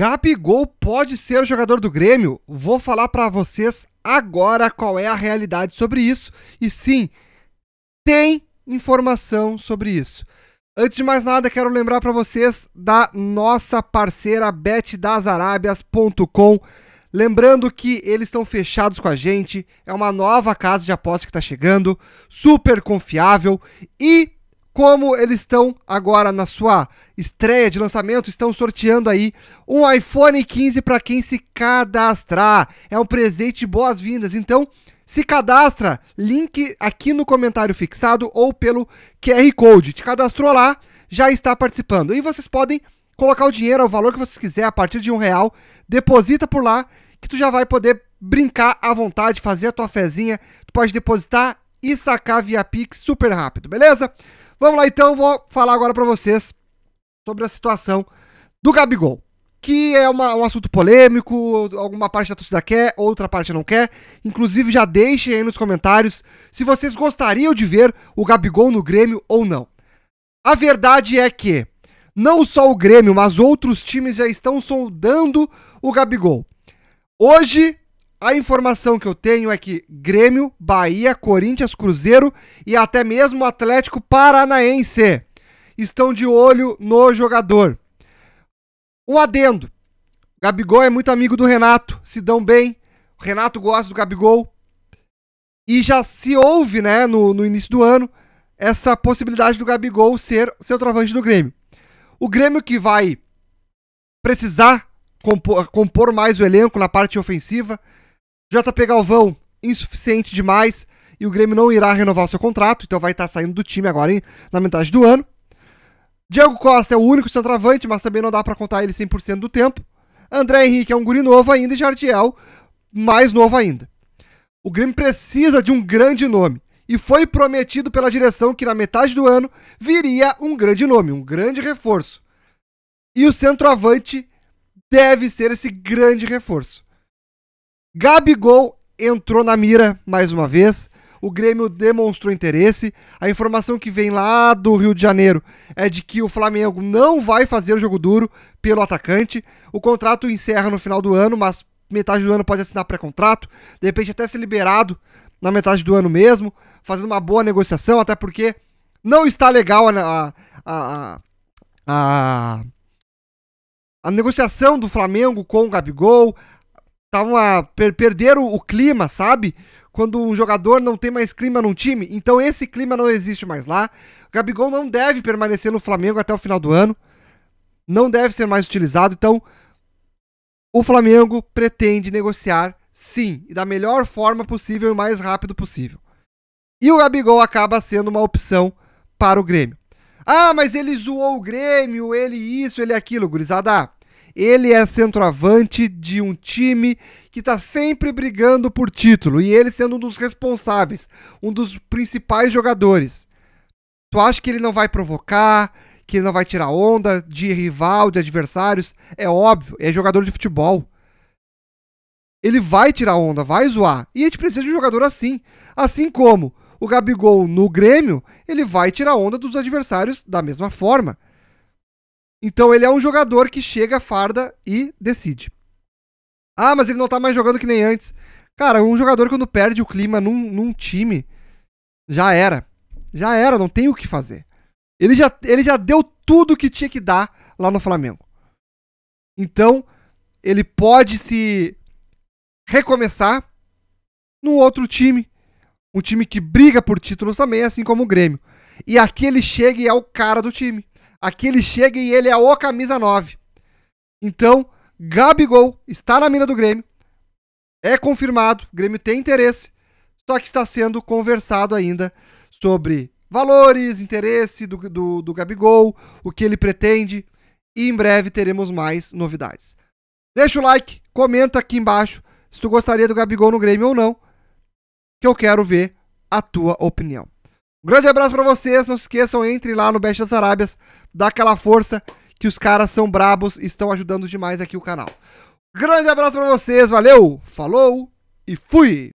Gabigol pode ser o jogador do Grêmio? Vou falar para vocês agora qual é a realidade sobre isso. E sim, tem informação sobre isso. Antes de mais nada, quero lembrar para vocês da nossa parceira betdasarábias.com. Lembrando que eles estão fechados com a gente, é uma nova casa de aposta que está chegando, super confiável e como eles estão agora na sua estreia de lançamento, estão sorteando aí um iPhone 15 para quem se cadastrar. É um presente de boas-vindas. Então, se cadastra, link aqui no comentário fixado ou pelo QR Code. Te cadastrou lá, já está participando. E vocês podem colocar o dinheiro, o valor que vocês quiser, a partir de um real, deposita por lá, que tu já vai poder brincar à vontade, fazer a tua fezinha. Tu pode depositar e sacar via Pix super rápido, beleza? Vamos lá então, vou falar agora para vocês sobre a situação do Gabigol. Que é uma, um assunto polêmico, alguma parte da torcida quer, outra parte não quer. Inclusive, já deixem aí nos comentários se vocês gostariam de ver o Gabigol no Grêmio ou não. A verdade é que não só o Grêmio, mas outros times já estão soldando o Gabigol. Hoje, a informação que eu tenho é que Grêmio, Bahia, Corinthians, Cruzeiro e até mesmo Atlético Paranaense estão de olho no jogador. Um adendo. Gabigol é muito amigo do Renato, se dão bem. O Renato gosta do Gabigol. E já se ouve, né, no, no início do ano, essa possibilidade do Gabigol ser centroavante do Grêmio. O Grêmio que vai precisar compor, compor mais o elenco na parte ofensiva, JP Galvão, insuficiente demais e o Grêmio não irá renovar seu contrato, então vai estar tá saindo do time agora hein, na metade do ano. Diego Costa é o único centroavante, mas também não dá para contar ele 100% do tempo. André Henrique é um guri novo ainda e Jardiel mais novo ainda. O Grêmio precisa de um grande nome e foi prometido pela direção que na metade do ano viria um grande nome, um grande reforço. E o centroavante deve ser esse grande reforço. Gabigol entrou na mira mais uma vez. O Grêmio demonstrou interesse. A informação que vem lá do Rio de Janeiro é de que o Flamengo não vai fazer o jogo duro pelo atacante. O contrato encerra no final do ano, mas metade do ano pode assinar pré-contrato, de repente até ser liberado na metade do ano mesmo, fazendo uma boa negociação, até porque não está legal a, a, a, a a negociação do Flamengo com o Gabigol, estavam a per perderam o clima, sabe? Quando um jogador não tem mais clima num time, então esse clima não existe mais lá. O Gabigol não deve permanecer no Flamengo até o final do ano. Não deve ser mais utilizado, então o Flamengo pretende negociar sim, e da melhor forma possível e o mais rápido possível. E o Gabigol acaba sendo uma opção para o Grêmio. Ah, mas ele zoou o Grêmio, ele isso, ele aquilo, gurizada. Ele é centroavante de um time que está sempre brigando por título e ele sendo um dos responsáveis, um dos principais jogadores. Tu acha que ele não vai provocar, que ele não vai tirar onda de rival, de adversários? É óbvio, é jogador de futebol. Ele vai tirar onda, vai zoar. E a gente precisa de um jogador assim. Assim como o Gabigol no Grêmio, ele vai tirar onda dos adversários da mesma forma. Então ele é um jogador que chega, farda e decide. Ah, mas ele não tá mais jogando que nem antes. Cara, um jogador quando perde o clima num, num time, já era. Já era, não tem o que fazer. Ele já, ele já deu tudo que tinha que dar lá no Flamengo. Então, ele pode se recomeçar num outro time. Um time que briga por títulos também, assim como o Grêmio. E aqui ele chega e é o cara do time. Aqui ele chega e ele é o camisa 9. Então, Gabigol está na mira do Grêmio. É confirmado, o Grêmio tem interesse, só que está sendo conversado ainda sobre valores, interesse do, do, do Gabigol, o que ele pretende. E em breve teremos mais novidades. Deixa o like, comenta aqui embaixo se tu gostaria do Gabigol no Grêmio ou não, que eu quero ver a tua opinião. Um grande abraço para vocês, não se esqueçam, entre lá no Best das Arábias, dá aquela força que os caras são brabos e estão ajudando demais aqui o canal. Grande abraço para vocês, valeu, falou e fui!